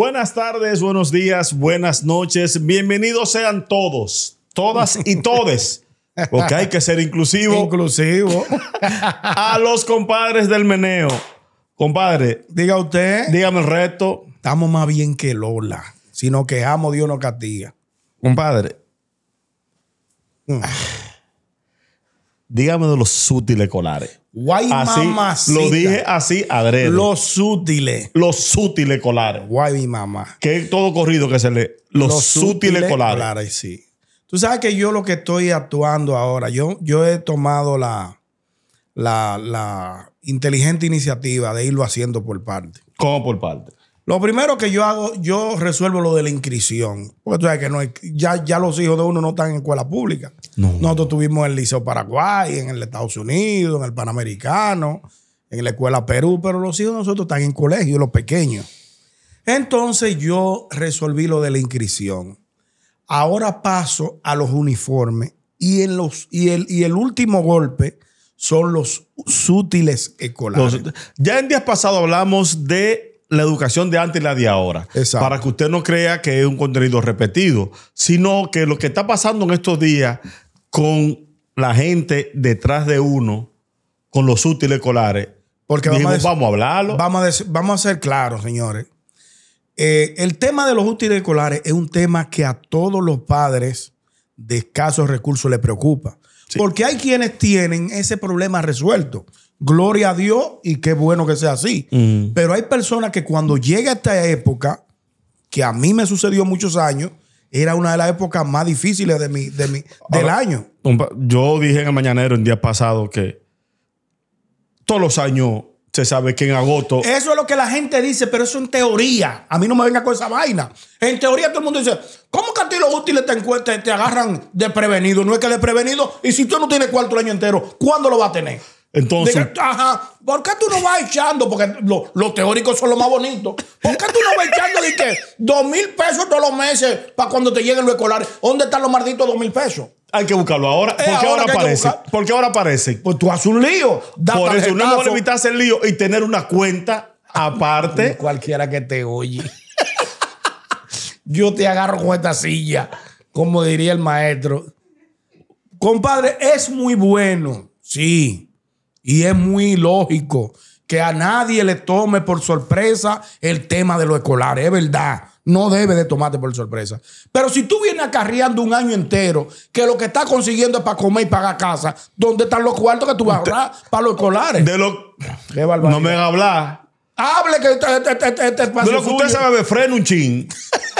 Buenas tardes, buenos días, buenas noches. Bienvenidos sean todos, todas y todes. Porque hay que ser inclusivo. Inclusivo. a los compadres del meneo. Compadre. Diga usted. Dígame el reto. Estamos más bien que Lola. sino que amo Dios nos castiga. Compadre. Mm. Dígame de los sutiles colares. Guay así, mamacita. Lo dije así adrede. Los útiles Los sutiles colares. Guay mi mamá. Que es todo corrido que se lee Los, útiles sutiles, colares. colares. sí. Tú sabes que yo lo que estoy actuando ahora, yo, yo he tomado la, la, la inteligente iniciativa de irlo haciendo por parte. ¿Cómo por parte? Lo primero que yo hago, yo resuelvo lo de la inscripción. Porque tú sabes que no, ya, ya los hijos de uno no están en escuela pública. Nosotros tuvimos el Liceo Paraguay, en el Estados Unidos, en el Panamericano, en la Escuela Perú, pero los hijos de nosotros están en colegio, los pequeños. Entonces yo resolví lo de la inscripción. Ahora paso a los uniformes y, en los, y, el, y el último golpe son los útiles escolares. ya en días pasados hablamos de la educación de antes y la de ahora. Exacto. Para que usted no crea que es un contenido repetido, sino que lo que está pasando en estos días con la gente detrás de uno, con los útiles escolares. Porque vamos, a hablarlo. Vamos a, vamos ser claros, señores. Eh, el tema de los útiles escolares es un tema que a todos los padres de escasos recursos les preocupa. Porque hay quienes tienen ese problema resuelto. Gloria a Dios y qué bueno que sea así. Pero hay personas que cuando llega esta época, que a mí me sucedió muchos años, era una de las épocas más difíciles de mi, de mi, del año. Yo dije en el mañanero, el día pasado, que todos los años se sabe que en agosto. Eso es lo que la gente dice, pero eso en teoría. A mí no me venga con esa vaina. En teoría todo el mundo dice, ¿cómo que a ti los útiles te, encuentran, te agarran de prevenido? No es que de prevenido Y si tú no tienes cuarto el año entero, ¿cuándo lo vas a tener? Entonces. ajá. ¿Por qué tú no vas echando? Porque los teóricos son los más bonitos. ¿Por qué tú no vas echando de dos mil pesos todos los meses para cuando te lleguen los escolares? ¿Dónde están los malditos dos mil pesos? Hay que buscarlo ahora. Eh, ¿Por qué ahora, aparece? ¿Por qué ahora aparece? Pues tú haces un lío. Por eso una evitar hacer lío y tener una cuenta aparte. Cualquiera que te oye. Yo te agarro con esta silla, como diría el maestro. Compadre, es muy bueno. Sí y es muy lógico que a nadie le tome por sorpresa el tema de los escolares es verdad. No debe de tomarte por sorpresa. Pero si tú vienes acarreando un año entero, que lo que estás consiguiendo es para comer y pagar casa, ¿dónde están los cuartos que tú vas a hablar para los escolares? De lo... No me van a hablar. Hable que este, este, este, este De lo que usted sabe, frena un chin.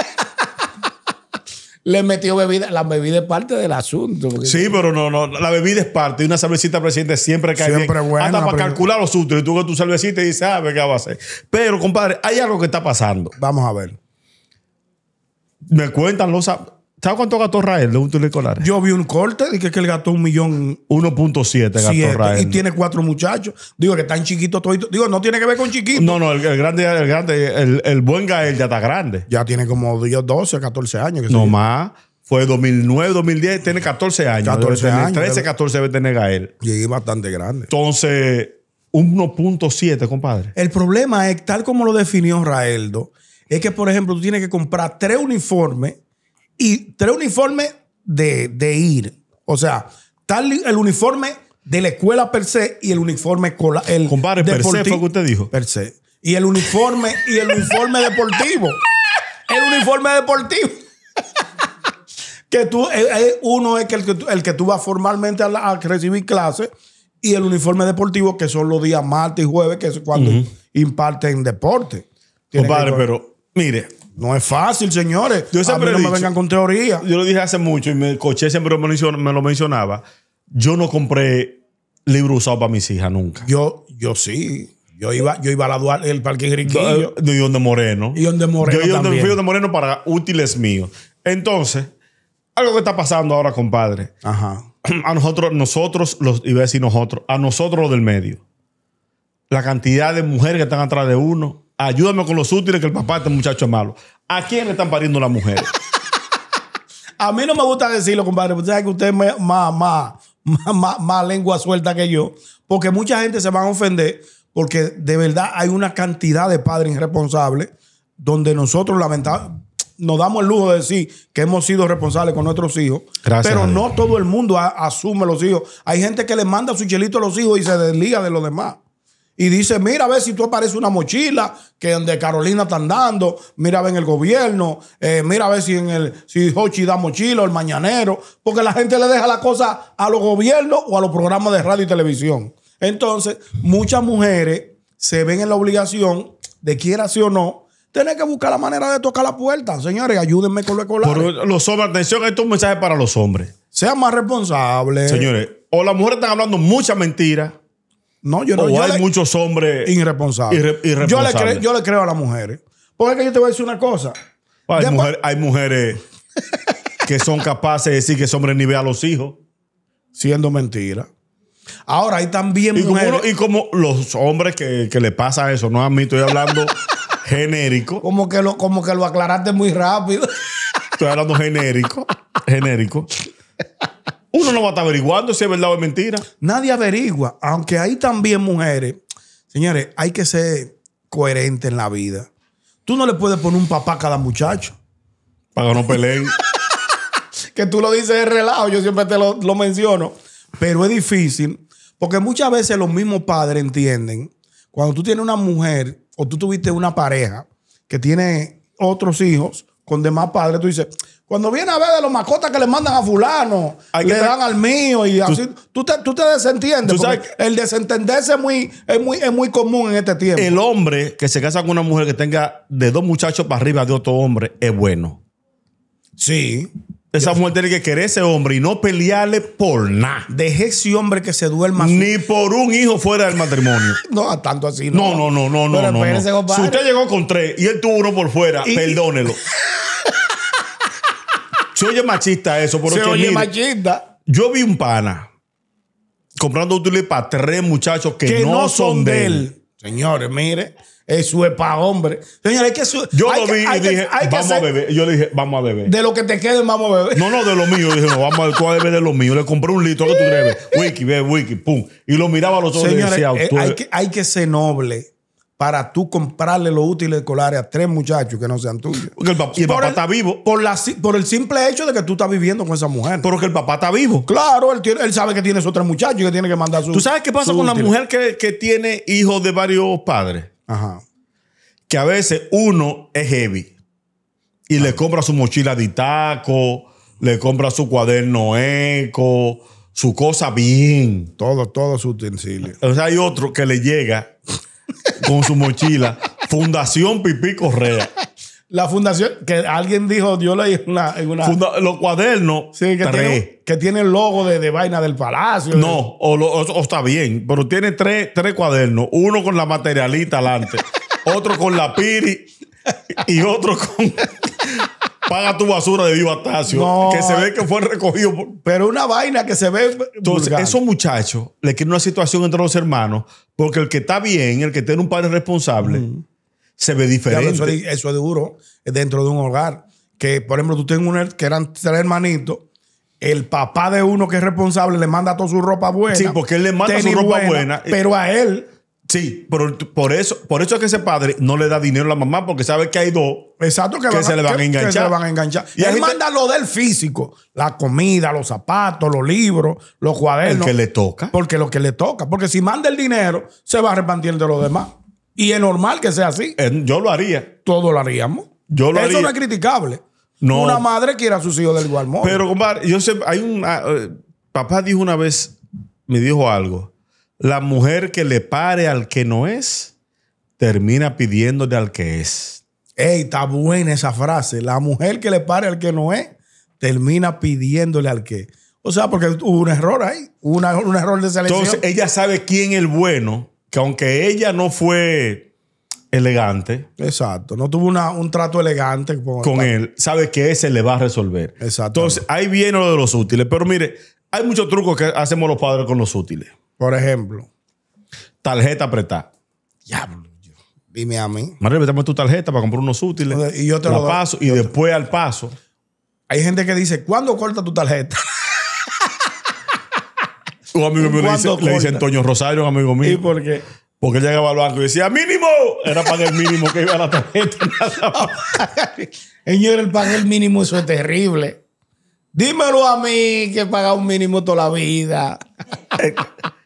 le metió bebida. La bebida es parte del asunto. Sí, pero no, no. La bebida es parte. Y una cervecita, presidente, siempre cae siempre Buena, Hasta para calcular los sustos. Y tú con tu cervecita y dices, ah, ¿qué va a hacer? Pero, compadre, hay algo que está pasando. Vamos a ver. Me cuentan los... ¿Sabes cuánto gastó Rael de un túnel Yo vi un corte, dije que él gastó un millón. 1.7 gastó Rael. Y tiene cuatro muchachos. Digo que están chiquitos todos. Digo, no tiene que ver con chiquitos. No, no, el, grande, el grande, el, buen Gael ya está grande. Ya tiene como 12, 14 años. no más. Fue 2009, 2010, tiene 14 años. 14 años. 13, 14 veces tener Gael. Y bastante grande. Entonces, 1.7, compadre. El problema es, tal como lo definió Raeldo, es que, por ejemplo, tú tienes que comprar tres uniformes y tres uniformes de, ir. O sea, tal el uniforme de la escuela per se y el uniforme cola, el Compare, per se fue lo que usted dijo. Per se. Y el uniforme, y el uniforme deportivo. El uniforme deportivo. que tú, eh, eh, uno es el, que tú, vas formalmente a, recibir clases y el uniforme deportivo, que son los días martes y jueves, que es cuando imparten deporte. Compadre, pero mire, no es fácil, señores. Yo siempre a no me vengan con teoría. Yo lo dije hace mucho y me coché siempre me lo mencionaba. Yo no compré libro usado para mis hijas nunca. Yo, yo sí. Yo iba, yo iba a la Duarte, el Parque Griquillo. Eh, de donde Moreno. ¿Y donde Moreno. Yo fui de Moreno para útiles míos. Entonces, algo que está pasando ahora, compadre. Ajá. A nosotros, nosotros, los, iba a decir nosotros, a nosotros los del medio. La cantidad de mujeres que están atrás de uno ayúdame con los útiles que el papá de este muchacho malo. ¿A quién le están pariendo las mujeres? a mí no me gusta decirlo, compadre, porque que usted es más, más, más, más, lengua suelta que yo, porque mucha gente se va a ofender, porque de verdad hay una cantidad de padres irresponsables donde nosotros lamentablemente nos damos el lujo de decir que hemos sido responsables con nuestros hijos, Gracias, pero no todo el mundo asume los hijos. Hay gente que le manda su chelito a los hijos y se desliga de los demás y dice, mira, a ver si tú apareces una mochila que donde Carolina están dando, mira a ver en el gobierno, eh, mira a ver si en el si Hochi da mochila o el mañanero, porque la gente le deja la cosa a los gobiernos o a los programas de radio y televisión. Entonces, muchas mujeres se ven en la obligación de quiera sí o no, tener que buscar la manera de tocar la puerta. Señores, ayúdenme con lo escolar. los hombres, atención, esto es un mensaje para los hombres. Sean más responsables. Señores, o las mujeres están hablando muchas mentiras no, yo no. O hay muchos hombres irresponsables. Yo, le creo a las mujeres. Porque yo te voy a decir una cosa. Hay, mujeres que son capaces de decir que ese hombre ni ve a los hijos. Siendo mentira. Ahora hay también mujeres. Como, y como los hombres que, le pasa eso, no a mí estoy hablando genérico. Como que, lo, como que lo aclaraste muy rápido. Estoy hablando genérico. genérico. Uno no va a estar averiguando si es verdad o es mentira. Nadie averigua, aunque hay también mujeres. Señores, hay que ser coherente en la vida. Tú no le puedes poner un papá a cada muchacho. Para que no peleen. que tú lo dices de relajo, yo siempre te lo, lo menciono. Pero es difícil, porque muchas veces los mismos padres entienden, cuando tú tienes una mujer o tú tuviste una pareja que tiene otros hijos con demás padres, tú dices, cuando viene a ver de los mascotas que le mandan a fulano, que le dan al mío y así. Tú te, tú desentiendes. el desentenderse es muy, es, muy, es muy común en este tiempo. El hombre que se casa con una mujer que tenga de dos muchachos para arriba de otro hombre es bueno. Sí. Esa mujer tiene que querer ese hombre y no pelearle por nada. Deje ese hombre que se duerma. Ni por un hijo fuera del matrimonio. no, tanto así. No, no, no, no, no. no, Si usted llegó con tres y él tuvo uno por fuera, perdónelo. Se oye machista eso. Por se oye machista. Yo vi un pana comprando un para tres muchachos que, no, son de él. Señores, mire, eso es para hombre. Señores, hay que su, Yo lo vi y dije, vamos a beber. Yo le dije, vamos a beber. De lo que te quede, vamos a beber. No, no, de lo mío. dije, no, vamos a, a beber de lo mío. Le compré un litro que tú crees. Wiki, ve, wiki, pum. Y lo miraba a los ojos y decía, eh, hay, que, hay que ser noble para tú comprarle los útiles escolares a tres muchachos que no sean tuyos. Porque el papá, y el papá está vivo. Por, la, por el simple hecho de que tú estás viviendo con esa mujer. Pero que el papá está vivo. Claro, él, sabe que tiene esos tres muchachos que tiene que mandar su. ¿Tú sabes qué pasa con una la mujer que, tiene hijos de varios padres? Ajá. Que a veces uno es heavy y le compra su mochila de taco, le compra su cuaderno eco, su cosa bien. Todo, todo sus utensilios. O sea, hay otro que le llega con su mochila. Fundación Pipí Correa. La fundación, que alguien dijo, yo leí una, en una. los cuadernos. Sí, que, tiene, el logo de, vaina del palacio. No, o, está bien, pero tiene tres, cuadernos. Uno con la materialita adelante, otro con la piri y otro con. Paga tu basura de Diva que se ve que fue recogido. Pero una vaina que se ve. Entonces, esos muchachos le quieren una situación entre los hermanos, porque el que está bien, el que tiene un padre responsable, se ve diferente. eso, es, duro dentro de un hogar. Que, por ejemplo, tú tienes un que eran tres hermanitos el papá de uno que es responsable le manda toda su ropa buena. Sí, porque él le manda su ropa buena. Eh. Pero a él Sí, por, por, eso, por eso es que ese padre no le da dinero a la mamá porque sabe que hay dos que, se le van a enganchar. Y él manda lo del físico, la comida, los zapatos, los libros, los cuadernos. El que le toca. Porque lo que le toca. Porque si manda el dinero, se va a repartir de los demás. Y es normal que sea así. Eh, yo lo haría. Todos lo haríamos. Yo lo eso no es criticable. No. Una madre quiere a sus hijos del igual modo. Pero, compadre, yo sé, hay un... Ah, eh, papá dijo una vez, me dijo algo la mujer que le pare al que no es, termina pidiéndole al que es. Ey, está buena esa frase. La mujer que le pare al que no es, termina pidiéndole al que. O sea, porque hubo un error ahí, una, un error de selección. Entonces, ella sabe quién es el bueno, que aunque ella no fue elegante. Exacto, no tuvo un trato elegante con, con él, sabe que ese le va a resolver. Exacto. Entonces, ahí viene lo de los útiles. Pero mire, hay muchos trucos que hacemos los padres con los útiles. Por ejemplo. Tarjeta apretada. Diablo. Dime a mí. María, dame tu tarjeta para comprar unos útiles. Y yo te lo paso. Y después al paso. Hay gente que dice, ¿cuándo corta tu tarjeta? un amigo mío le dice, le dice Antonio Rosario, un amigo mío. ¿Y por qué? Porque él llegaba al banco y decía, ¡mínimo! Era pagar el mínimo que iba a la tarjeta. Señor, el pagar el mínimo, eso es terrible. Dímelo a mí que paga un mínimo toda la vida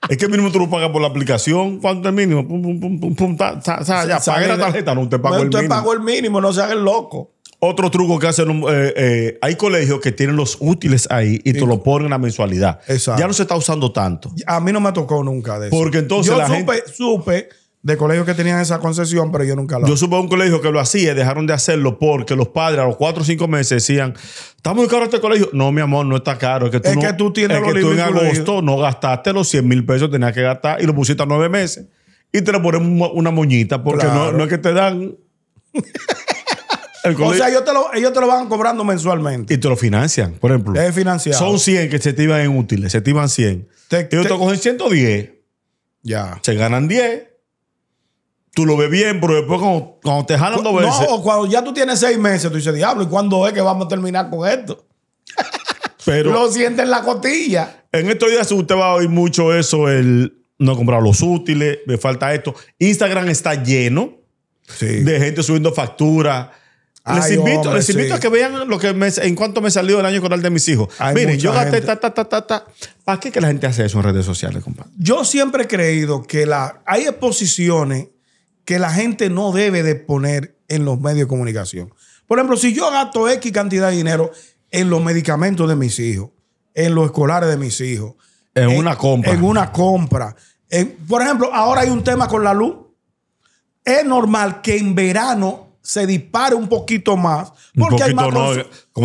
es, que mínimo tú lo pagas por la aplicación. ¿Cuánto es mínimo? Pum, pum, pagué la tarjeta, no, te pago el mínimo. pagó el mínimo, no se el loco. Otro truco que hacen, eh, eh, hay colegios que tienen los útiles ahí y te lo ponen en la mensualidad. Ya no se está usando tanto. A mí no me ha tocó nunca de eso. Porque entonces Yo la supe, supe de colegios que tenían esa concesión, pero yo nunca lo. Yo supe un colegio que lo hacía y dejaron de hacerlo porque los padres a los 4 o 5 meses decían, está muy caro este colegio. No, mi amor, no está caro. Es que tú, tienes en agosto no gastaste los 100 mil pesos que tenías que gastar y lo pusiste a nueve meses y te le ponen una moñita porque no, es que te dan. o sea, ellos te, lo, van cobrando mensualmente. Y te lo financian, por ejemplo. Es financiado. Son 100 que se te en útiles, se iban 100. ellos te, te cogen 110. Ya. Se ganan 10 tú lo ves bien, pero después cuando, te jalan dos veces. No, cuando ya tú tienes seis meses, tú dices, diablo, ¿y cuándo es que vamos a terminar con esto? Pero lo sientes en la costilla. En estos días usted va a oír mucho eso, el no he los útiles, me falta esto. Instagram está lleno de gente subiendo facturas. Les invito, a que vean lo que en cuánto me salió el año coral de mis hijos. Miren, yo gasté ¿Para qué que la gente hace eso en redes sociales, compadre? Yo siempre he creído que la, hay exposiciones que la gente no debe de poner en los medios de comunicación. Por ejemplo, si yo gasto X cantidad de dinero en los medicamentos de mis hijos, en los escolares de mis hijos. En, una compra. En una compra. por ejemplo, ahora hay un tema con la luz. Es normal que en verano se dispare un poquito más. Porque con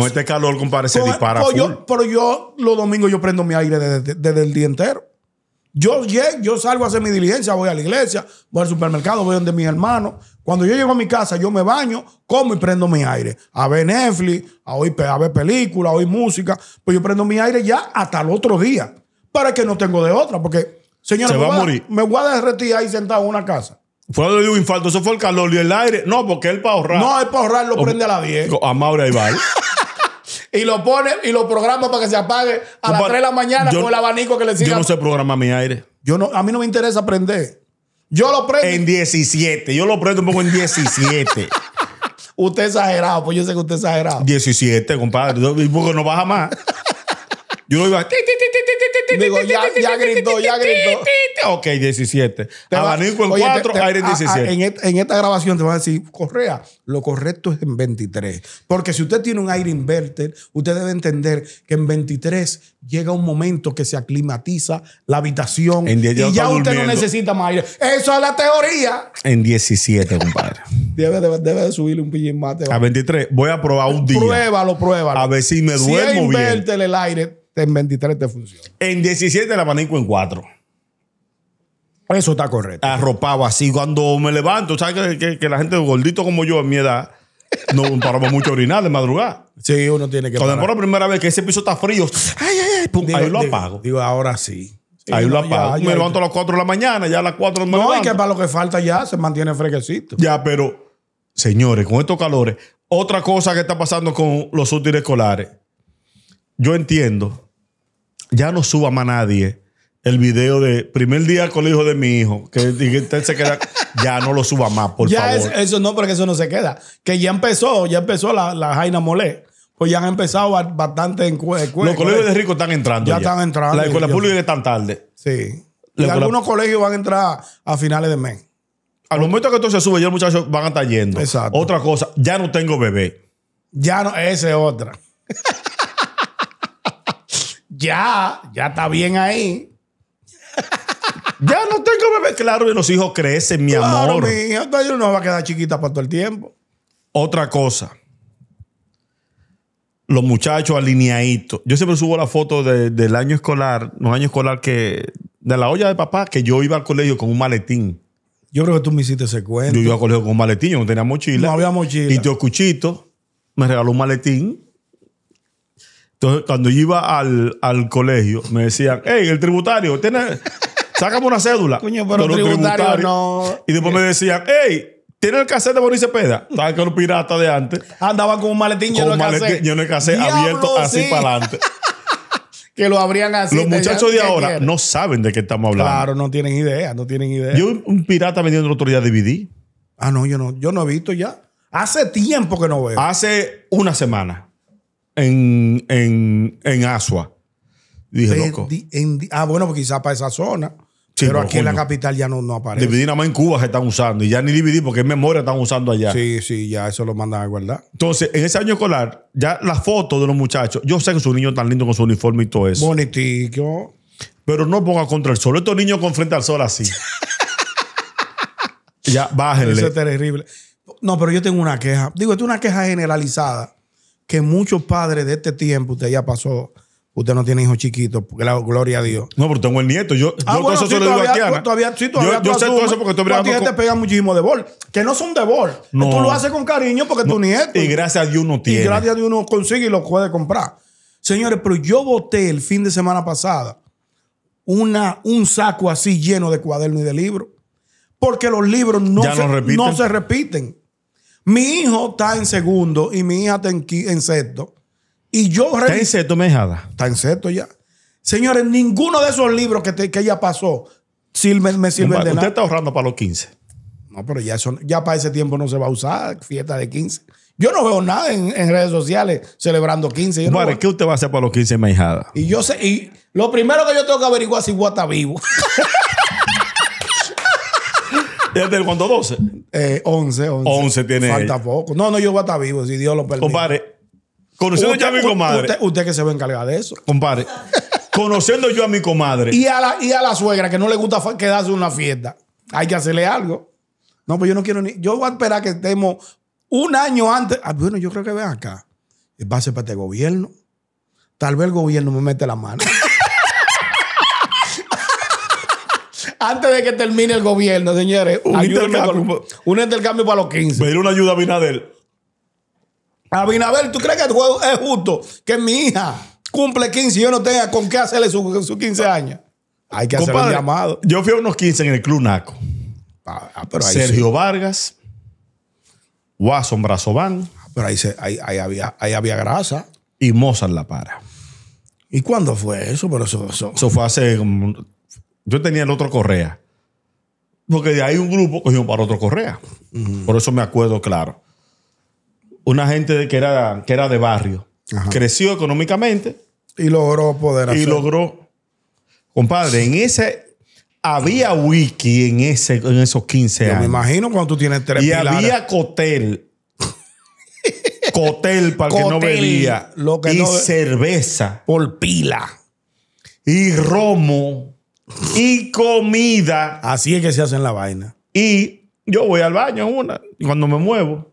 este calor, compadre, se dispara. pero yo los domingos yo prendo mi aire desde el día entero. Yo, yo salgo a hacer mi diligencia, voy a la iglesia, voy al supermercado, voy donde mis hermanos. Cuando yo llego a mi casa, yo me baño, como y prendo mi aire. A ver Netflix, a, oír, ver películas, a oír música. Pues yo prendo mi aire ya hasta el otro día. Para que no tengo de otra, porque, señora me, va a morir. me voy a derretir ahí sentado en una casa. Fue de un infarto, eso fue el calor y el aire. No, porque él para ahorrar. No, él para ahorrar lo prende a las 10. A ahí va. y lo pone y lo programa para que se apague a las 3 de la mañana con el abanico que le siga. Yo no sé programar mi aire. Yo no, a mí no me interesa aprender. Yo lo prendo. En 17. Yo lo prendo un poco en 17. usted exagerado, pues yo sé que usted exagerado. 17, compadre. Porque no baja más. Yo iba. ya, gritó, ya gritó. Ok, 17. Abanico en 4, aire en 17. En, esta grabación te van a decir, Correa, lo correcto es en 23. Porque si usted tiene un aire inverter, usted debe entender que en 23 llega un momento que se aclimatiza la habitación y ya usted no necesita más aire. Eso es la teoría. En 17, compadre. debe, de subirle un pillín más. A 23. Voy a probar un día. Pruébalo, pruébalo. A ver si me duermo si el aire en 23 te funciona. En 17 la abanico en 4. Eso está correcto. Arropado así. Cuando me levanto, ¿sabes que, la gente gordito como yo en mi edad no paramos mucho a orinar de madrugada? Sí, uno tiene que. Cuando por la primera vez que ese piso está frío, ay, ay, ay, ahí lo apago. Digo, ahora sí. Ahí lo apago. me levanto a las 4 de la mañana, ya a las 4 de la mañana. No, y que para lo que falta ya se mantiene fresquecito. Ya, pero, señores, con estos calores, otra cosa que está pasando con los útiles escolares yo entiendo, ya no suba más nadie el video de primer día al colegio de mi hijo, que, usted se queda, ya no lo suba más, por favor. eso no, porque eso no se queda. Que ya empezó, ya empezó la, Jaina Molé. Pues ya han empezado bastante en Los colegios de ricos están entrando. Ya, están entrando. La escuela pública están tarde. Sí. algunos colegios van a entrar a finales de mes. A los momentos que esto se sube, ya los muchachos van a estar yendo. Exacto. Otra cosa, ya no tengo bebé. Ya no, esa es otra. ya, ya está bien ahí. ya no tengo bebé. Claro, y los hijos crecen, mi amor. Mi hija no va a quedar chiquita para todo el tiempo. Otra cosa. Los muchachos alineaditos. Yo siempre subo la foto del año escolar, los años escolar que. De la olla de papá, que yo iba al colegio con un maletín. Yo creo que tú me hiciste ese cuento. Yo iba al colegio con un maletín, yo no tenía mochila. No había mochila. Y tío Cuchito me regaló un maletín entonces, cuando yo iba al, colegio, me decían, hey, el tributario, tiene, sácame una cédula. Coño, pero, tributario, Y después me decían, hey, tiene el cassette de Boris peda Estaba con los piratas de antes andaban con un maletín lleno de cassette. cassette abierto así para adelante. que lo abrían así. Los muchachos de ahora no saben de qué estamos hablando. Claro, no tienen idea, no tienen idea. Yo un pirata vendiendo el otro día DVD. Ah, no, yo no, yo no he visto ya. Hace tiempo que no veo. Hace una semana en, en, en Asua. Dije, loco. ah, bueno, pues quizás para esa zona. pero aquí en la capital ya no, no aparece. Dividir nada más en Cuba se están usando. Y ya ni dividir porque en memoria están usando allá. Sí, sí, ya eso lo mandan a guardar. Entonces, en ese año escolar, ya las fotos de los muchachos. Yo sé que su niño tan lindo con su uniforme y todo eso. Bonitico. Pero no ponga contra el sol. Estos niños con frente al sol así. ya, bájenle. Eso es terrible. No, pero yo tengo una queja. Digo, esto es una queja generalizada que muchos padres de este tiempo, usted ya pasó, usted no tiene hijos chiquitos, porque la gloria a Dios. No, pero tengo el nieto. Yo, ah, yo digo pues, Todavía, yo sé todo eso porque tú A ti te pega muchísimo de bol. Que no son de bol. No. Tú lo haces con cariño porque tu nieto. Y gracias a Dios uno tiene. Y gracias a Dios uno consigue y lo puede comprar. Señores, pero yo voté el fin de semana pasada una, un saco así lleno de cuadernos y de libros. Porque los libros no, se, no se repiten. Mi hijo está en segundo y mi hija está en, sexto. Y yo Está en sexto, meijada. Está en sexto ya. Señores, ninguno de esos libros que, que ella pasó me sirve de nada. Usted está ahorrando para los 15. No, pero ya, ya para ese tiempo no se va a usar fiesta de 15. Yo no veo nada en, redes sociales celebrando 15. Yo ¿qué usted va a hacer para los 15, Mejada? Y yo sé, y lo primero que yo tengo que averiguar es si Guata vivo. ¿Desde el cuánto? ¿12? 11, 11. 11 tiene Falta poco. No, no, yo voy a estar vivo si Dios lo permite. Compadre, conociendo yo a mi comadre. Usted, que se va a encargar de eso. Compadre, conociendo yo a mi comadre. Y a, la, y a la suegra que no le gusta quedarse en una fiesta. Hay que hacerle algo. No, pues yo no quiero ni. Yo voy a esperar que estemos un año antes. Ah, bueno, yo creo que ven acá. Va a ser para este gobierno. Tal vez el gobierno me mete la mano. antes de que termine el gobierno, señores, un, intercambio, para los 15. Pedir una ayuda a Binader. A ¿tú crees que es justo que mi hija cumple 15 y yo no tenga con qué hacerle sus 15 años? Hay que hacer un llamado. Yo fui a unos 15 en el Club Naco. Ah, ah, Sergio Vargas, Wasson Brazo ah, pero ahí, había, grasa. Y Mozart La Para. ¿Y cuándo fue eso? Pero eso, fue hace yo tenía el otro Correa. Porque de ahí un grupo cogió para otro Correa. Por eso me acuerdo claro. Una gente que era, que era de barrio. Creció económicamente. Y logró poder Y logró. Compadre, en ese, había wiki en, ese, en esos 15 años. me imagino cuando tú tienes tres Y había cotel. cotel para que no bebía. Lo que y cerveza. Por pila. Y romo y comida. Así es que se en la vaina. Y yo voy al baño una, y cuando me muevo,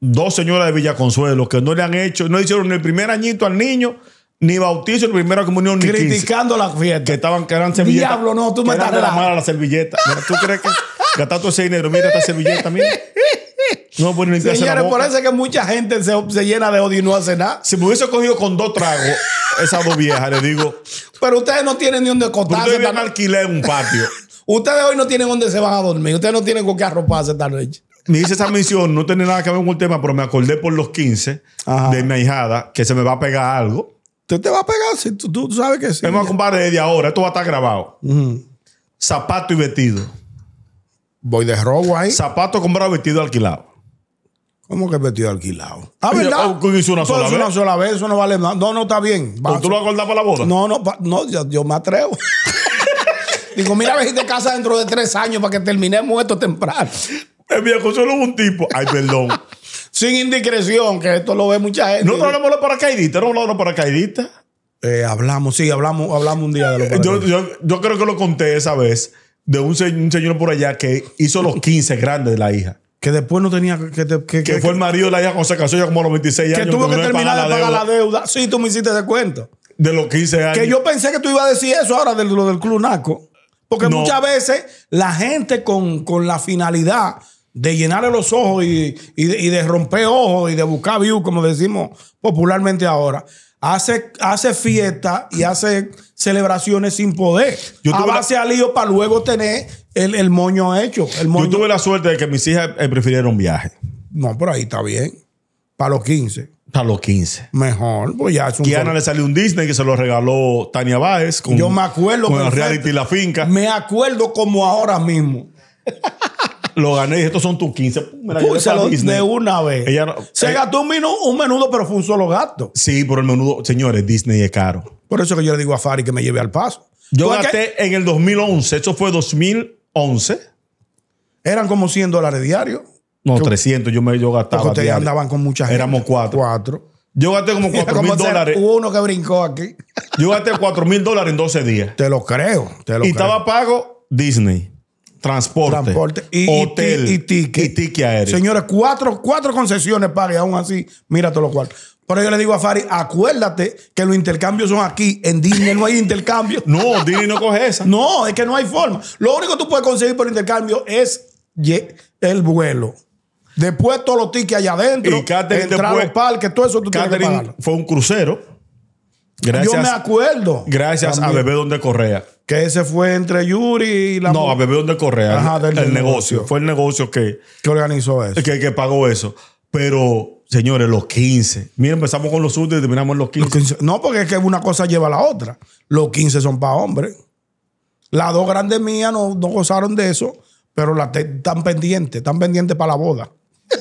dos señoras de villaconsuelo que no le han hecho, no hicieron ni el primer añito al niño, ni bautizo, ni primera comunión, ni Criticando la fiesta. Que estaban, que eran Diablo, no, tú me estás la mala la servilleta. ¿Tú crees que gastaste ese dinero? Mira esta servilleta, mira. No Señores, parece por que mucha gente se, se, llena de odio y no hace nada. Si me hubiese cogido con dos tragos, esas dos viejas, le digo. Pero ustedes no tienen ni donde acostarse. Ustedes van a un patio. ustedes hoy no tienen dónde se van a dormir. Ustedes no tienen con qué arroparse esta noche. Me hice esa mención, no tiene nada que ver con el tema, pero me acordé por los 15 de mi ahijada que se me va a pegar algo. Usted te va a pegar, si tú, sabes que sí. Vamos a comprar desde ahora, esto va a estar grabado. Zapato y vestido. Voy de robo ahí. Zapato comprado, vestido alquilado. ¿Cómo que vestido alquilado? Ah, ¿verdad? Hizo una, sola una sola vez. Eso no vale nada. No, no, está bien. ¿Tú lo acordás para la boda? No, no, no yo, me atrevo. Digo, mira, a de casa dentro de tres años para que terminemos esto temprano. El eh, viejo solo es un tipo. Ay, perdón. Sin indiscreción, que esto lo ve mucha gente. No, no hablamos de los paracaidistas, no hablamos de los paracaidistas. Eh, hablamos, sí, hablamos, hablamos un día de los paracaidistas. Yo, yo, yo creo que lo conté esa vez de un, un señor por allá que hizo los 15 grandes de la hija que después no tenía que. Que, fue el marido de la hija cuando se casó ya como a los 26 años. Que tuvo que, terminar de pagar la deuda. Sí, tú me hiciste de cuento. De los 15 años. Que yo pensé que tú ibas a decir eso ahora de lo del Club Naco. Porque muchas veces la gente con, la finalidad de llenarle los ojos y, de, y, de, romper ojos y de buscar view, como decimos popularmente ahora, hace, hace fiesta y hace celebraciones sin poder. Yo a base la... para luego tener el, moño hecho. Yo tuve la suerte de que mis hijas eh, prefirieron viaje. No, pero ahí está bien. Para los 15. Para los 15. Mejor, pues ya es un. Kiana le salió un Disney que se lo regaló Tania Báez con, Yo me acuerdo con reality y la finca. Me acuerdo como ahora mismo. Lo gané y estos son tus 15. me una vez. se eh, gastó un, menudo, pero fue un solo gasto. Sí, pero el menudo, señores, Disney es caro. Por eso que yo le digo a Fari que me lleve al paso. Yo gasté en el 2011, eso fue 2011. Eran como 100 dólares diarios. No, 300, yo me yo gastaba. Porque ustedes andaban con mucha gente. Éramos cuatro. Yo gasté como 4 mil dólares. Hubo uno que brincó aquí. Yo gasté 4 mil dólares en 12 días. Te lo creo. Te lo Y estaba pago Disney. Transporte. Y, hotel. Y, tique, aéreo. Señores, cuatro, concesiones pague aún así. Mira todo los cual. Pero yo le digo a Fari, acuérdate que los intercambios son aquí. En Disney no hay intercambio. no, Disney no coge esa. No, es que no hay forma. Lo único que tú puedes conseguir por intercambio es el vuelo. Después todos los tickets allá adentro. Y Catherine al parque, todo eso tú Catherine tienes que fue un crucero. Gracias, yo me acuerdo. Gracias a Bebé Donde Correa. Que ese fue entre Yuri y la. No, a Bebé donde Correa. Ajá, del, el negocio. Fue el negocio que. Que organizó eso. Que, que pagó eso. Pero, señores, los 15. Mira, empezamos con los últimos y terminamos en los 15. No, porque es que una cosa lleva a la otra. Los 15 son para hombres. Las dos grandes mías no, no gozaron de eso, pero están pendientes, están pendientes para la boda.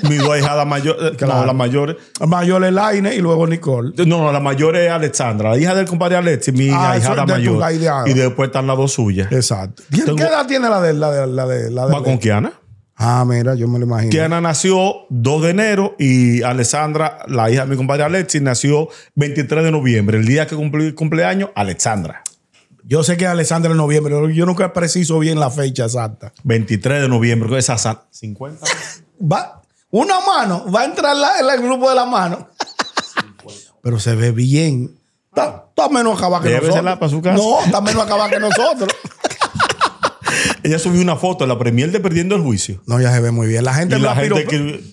Mi dos ahijadas mayores, eh, las mayores. La mayor es Laine y luego Nicole. No, la mayor es Alexandra, la hija del compadre Alexis, mi ah, ahijada mayor. Y después están las dos suyas. Exacto. ¿Qué edad tiene la de la Va con Kiana. Ah, mira, yo me lo imagino. Kiana nació 2 de enero y Alexandra, la hija de mi compadre Alexis, nació 23 de noviembre, el día que cumplí cumpleaños, Alexandra. Yo sé que es Alexandra en noviembre, pero yo nunca preciso bien la fecha exacta. 23 de noviembre, esa 50. Va, una mano va a entrar la, en el grupo de la mano. Pero se ve bien. Está, menos acabada que nosotros. Para su casa. No, está menos acabada que nosotros. Ella subió una foto en la premier de Perdiendo el Juicio. No, ya se ve muy bien. La gente, la, gente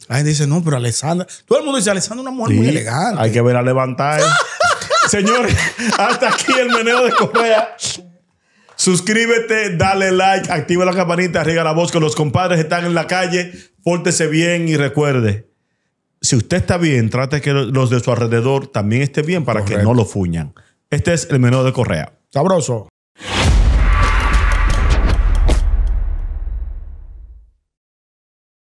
la gente, dice, no, pero Alessandra. Todo el mundo dice, Alessandra es una mujer muy elegante. Hay que ver a levantar. Señores, hasta aquí el meneo de Correa. Suscríbete, dale like, activa la campanita, arriba la voz con los compadres están en la calle. Pórtese bien y recuerde, si usted está bien, trate que los de su alrededor también estén bien para que no lo fuñan. Este es el menú de Correa. Sabroso.